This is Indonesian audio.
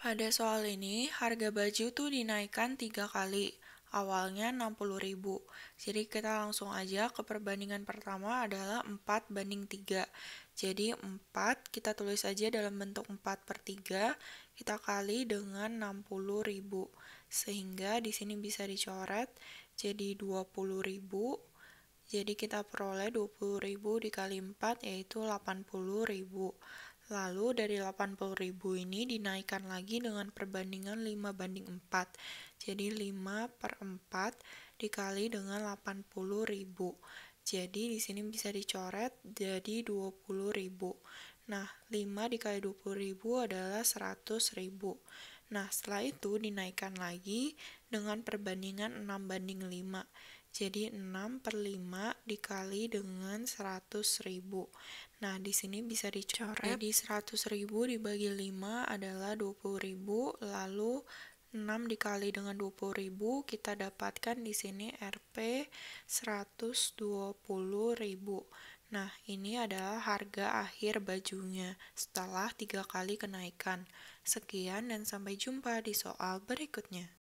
Pada soal ini, harga baju tuh dinaikkan tiga kali. Awalnya 60.000. Jadi kita langsung aja ke perbandingan pertama adalah 4 banding 3. Jadi 4 kita tulis aja dalam bentuk 4 per 3. Kita kali dengan 60.000. Sehingga di sini bisa dicoret jadi 20.000. Jadi kita peroleh 20.000 dikali 4 yaitu 80.000. Lalu dari 80.000 ini dinaikkan lagi dengan perbandingan 5 banding 4. Jadi 5 per 4 dikali dengan 80.000. Jadi di sini bisa dicoret jadi 20.000. Nah, 5 dikali 20.000 adalah 100.000. Nah, setelah itu dinaikkan lagi dengan perbandingan 6 banding 5. Jadi 6 per 5 dikali dengan 100 ribu. Nah, di sini bisa dicoret. Jadi 100 ribu dibagi 5 adalah 20 ribu, lalu 6 dikali dengan 20 ribu, kita dapatkan di sini Rp 120 ribu. Nah, ini adalah harga akhir bajunya setelah tiga kali kenaikan. Sekian dan sampai jumpa di soal berikutnya.